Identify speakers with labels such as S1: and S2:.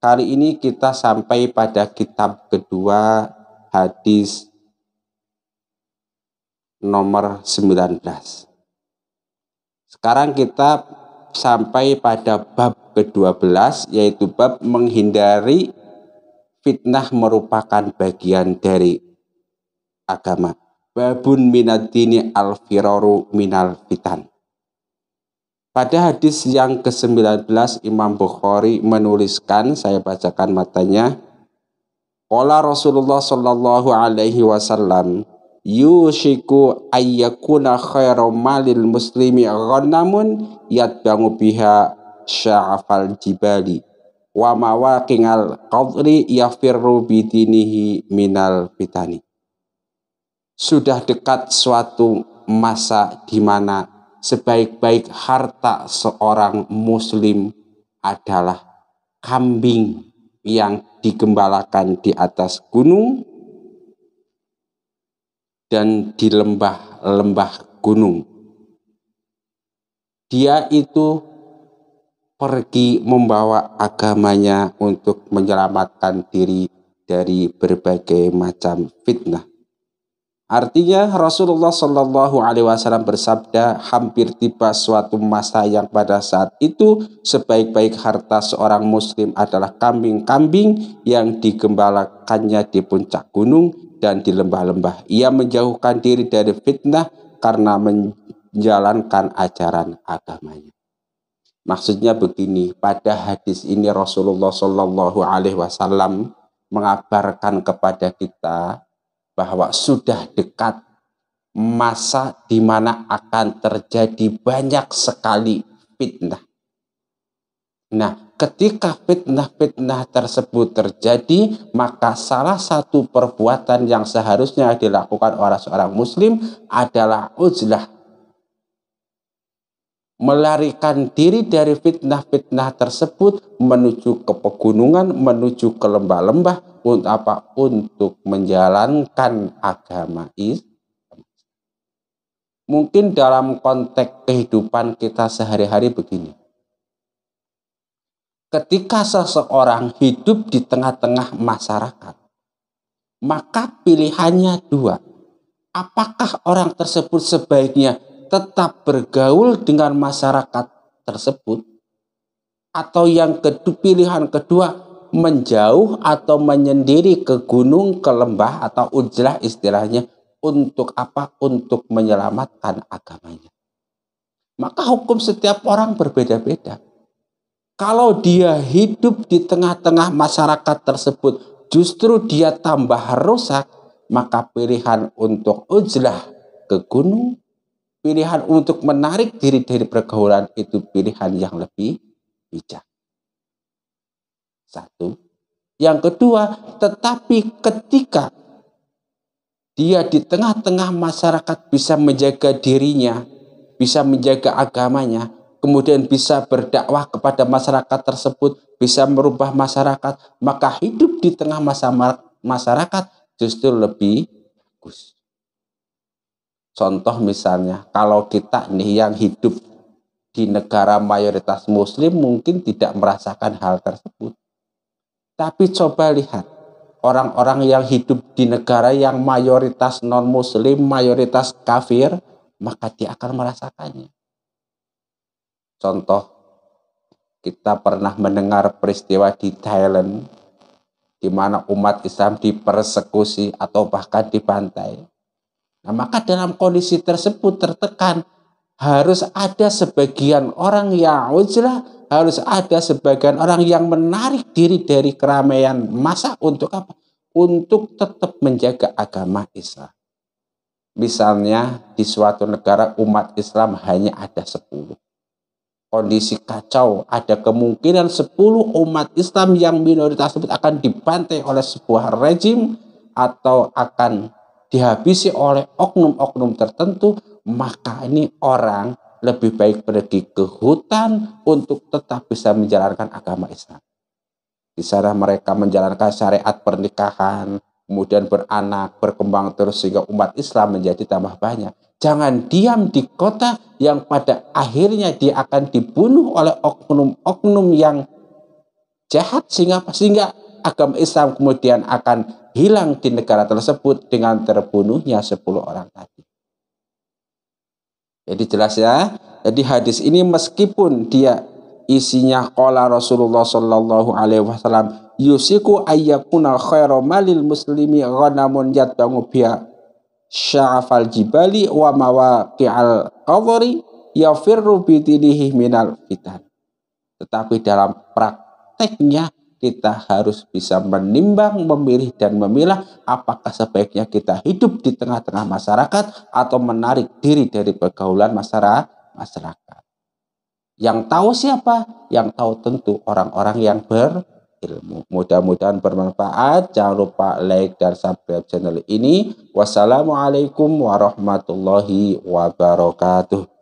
S1: Kali ini kita sampai pada kitab kedua hadis nomor 19. Sekarang kita sampai pada bab ke-12 yaitu bab menghindari fitnah merupakan bagian dari agama. Babun minadini al-firaru minal fitan. Pada hadis yang ke-19 Imam Bukhari menuliskan, saya bacakan matanya. Qala Rasulullah sallallahu alaihi wasallam yushiku ayyakuna khairu malil muslimi ghanamun yatbangu biha sya'afal jibali wa mawaqingal qadri yafirru bidinihi minal fitani. Sudah dekat suatu masa di mana sebaik-baik harta seorang muslim adalah kambing yang digembalakan di atas gunung dan di lembah-lembah gunung. Dia itu pergi membawa agamanya untuk menyelamatkan diri dari berbagai macam fitnah. Artinya Rasulullah Shallallahu Alaihi Wasallam bersabda hampir tiba suatu masa yang pada saat itu sebaik-baik harta seorang muslim adalah kambing-kambing yang digembalakannya di puncak gunung dan di lembah-lembah. Ia menjauhkan diri dari fitnah karena menjalankan ajaran agamanya. Maksudnya begini, pada hadis ini Rasulullah Shallallahu Alaihi Wasallam mengabarkan kepada kita bahwa sudah dekat masa di mana akan terjadi banyak sekali fitnah. Nah, ketika fitnah-fitnah tersebut terjadi, maka salah satu perbuatan yang seharusnya dilakukan oleh seorang muslim adalah uzlah. Melarikan diri dari fitnah-fitnah tersebut menuju ke pegunungan, menuju ke lembah-lembah, untuk apa untuk menjalankan agama Islam. Mungkin dalam konteks kehidupan kita sehari-hari begini. Ketika seseorang hidup di tengah-tengah masyarakat, maka pilihannya dua. Apakah orang tersebut sebaiknya tetap bergaul dengan masyarakat tersebut? Atau yang kedua, pilihan kedua, menjauh atau menyendiri ke gunung, ke lembah atau ujlah istilahnya untuk apa? Untuk menyelamatkan agamanya. Maka hukum setiap orang berbeda-beda. Kalau dia hidup di tengah-tengah masyarakat tersebut, justru dia tambah rusak, maka pilihan untuk ujlah ke gunung, pilihan untuk menarik diri dari pergaulan itu pilihan yang lebih bijak. Satu. Yang kedua, tetapi ketika dia di tengah-tengah masyarakat bisa menjaga dirinya, bisa menjaga agamanya, kemudian bisa berdakwah kepada masyarakat tersebut, bisa merubah masyarakat, maka hidup di tengah masyarakat justru lebih bagus. Contoh misalnya, kalau kita nih yang hidup di negara mayoritas muslim mungkin tidak merasakan hal tersebut. Tapi coba lihat orang-orang yang hidup di negara yang mayoritas non-muslim, mayoritas kafir, maka dia akan merasakannya. Contoh, kita pernah mendengar peristiwa di Thailand, di mana umat Islam dipersekusi atau bahkan dibantai. Nah, maka dalam kondisi tersebut tertekan, harus ada sebagian orang yang ujlah harus ada sebagian orang yang menarik diri dari keramaian masa untuk apa? Untuk tetap menjaga agama Islam. Misalnya di suatu negara umat Islam hanya ada 10. Kondisi kacau, ada kemungkinan 10 umat Islam yang minoritas tersebut akan dibantai oleh sebuah rejim atau akan dihabisi oleh oknum-oknum tertentu, maka ini orang lebih baik pergi ke hutan untuk tetap bisa menjalankan agama Islam. Di sana mereka menjalankan syariat pernikahan, kemudian beranak, berkembang terus sehingga umat Islam menjadi tambah banyak. Jangan diam di kota yang pada akhirnya dia akan dibunuh oleh oknum-oknum yang jahat sehingga sehingga agama Islam kemudian akan hilang di negara tersebut dengan terbunuhnya 10 orang tadi. Jadi jelas ya. Jadi hadis ini meskipun dia isinya qala Rasulullah sallallahu alaihi wasallam yusiku ayyakuna khairu malil muslimi ghanamun yatbangu biha syafal jibali wa mawaqi'al qadhari yafirru bitinihi minal fitan. Tetapi dalam prakteknya kita harus bisa menimbang, memilih, dan memilah apakah sebaiknya kita hidup di tengah-tengah masyarakat atau menarik diri dari pergaulan masyarakat. Yang tahu siapa? Yang tahu tentu orang-orang yang berilmu. Mudah-mudahan bermanfaat. Jangan lupa like dan subscribe channel ini. Wassalamualaikum warahmatullahi wabarakatuh.